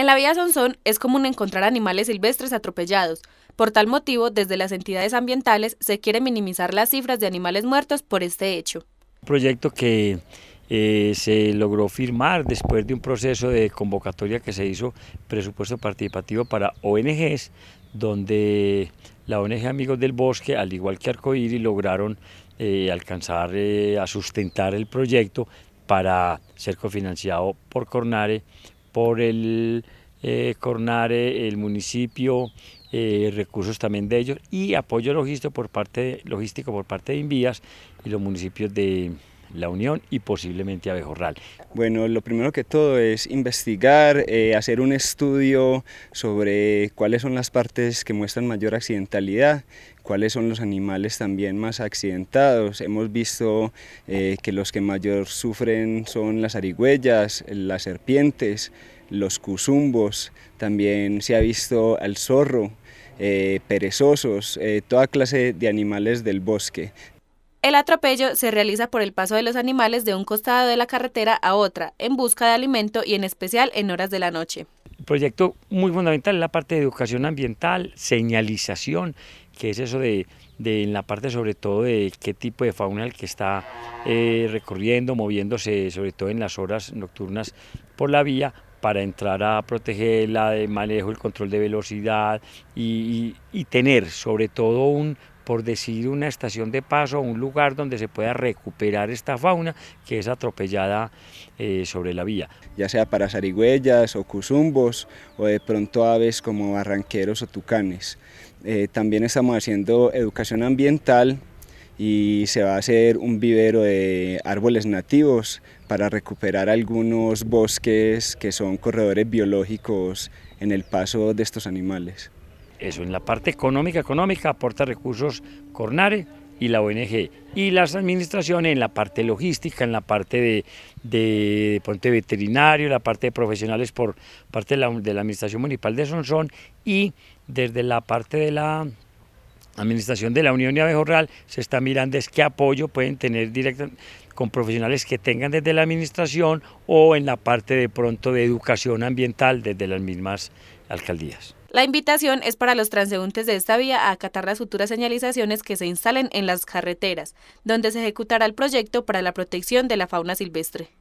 En la vía Sonsón es común encontrar animales silvestres atropellados. Por tal motivo, desde las entidades ambientales se quiere minimizar las cifras de animales muertos por este hecho. Un proyecto que eh, se logró firmar después de un proceso de convocatoria que se hizo, presupuesto participativo para ONGs, donde la ONG Amigos del Bosque, al igual que Arcoíris, lograron eh, alcanzar eh, a sustentar el proyecto para ser cofinanciado por Cornare por el eh, Cornare, el municipio, eh, recursos también de ellos y apoyo logístico por parte, logístico por parte de Invías y los municipios de, la Unión y posiblemente Abejorral. Bueno, lo primero que todo es investigar, eh, hacer un estudio sobre cuáles son las partes que muestran mayor accidentalidad, cuáles son los animales también más accidentados. Hemos visto eh, que los que mayor sufren son las arigüellas, las serpientes, los cuzumbos, también se ha visto al zorro, eh, perezosos, toda clase de animales del bosque. El atropello se realiza por el paso de los animales de un costado de la carretera a otra, en busca de alimento y en especial en horas de la noche. El proyecto muy fundamental es la parte de educación ambiental, señalización, que es eso de, en la parte sobre todo de qué tipo de fauna el que está eh, recorriendo, moviéndose, sobre todo en las horas nocturnas por la vía, para entrar a protegerla, de manejo, el control de velocidad y, tener sobre todo un, por decir una estación de paso, un lugar donde se pueda recuperar esta fauna que es atropellada eh, sobre la vía. Ya sea para zarigüeyas o cuzumbos o de pronto aves como barranqueros o tucanes. Eh, también estamos haciendo educación ambiental y se va a hacer un vivero de árboles nativos para recuperar algunos bosques que son corredores biológicos en el paso de estos animales. Eso, en la parte económica, económica aporta recursos Cornare y la ONG, y las administraciones en la parte logística, en la parte de, de, veterinario, la parte de profesionales por parte de la, de la Administración Municipal de Sonsón y desde la parte de la Administración de la Unión y Abejorral se está mirando es qué apoyo pueden tener directamente con profesionales que tengan desde la administración o en la parte de pronto de educación ambiental desde las mismas alcaldías. La invitación es para los transeúntes de esta vía a acatar las futuras señalizaciones que se instalen en las carreteras, donde se ejecutará el proyecto para la protección de la fauna silvestre.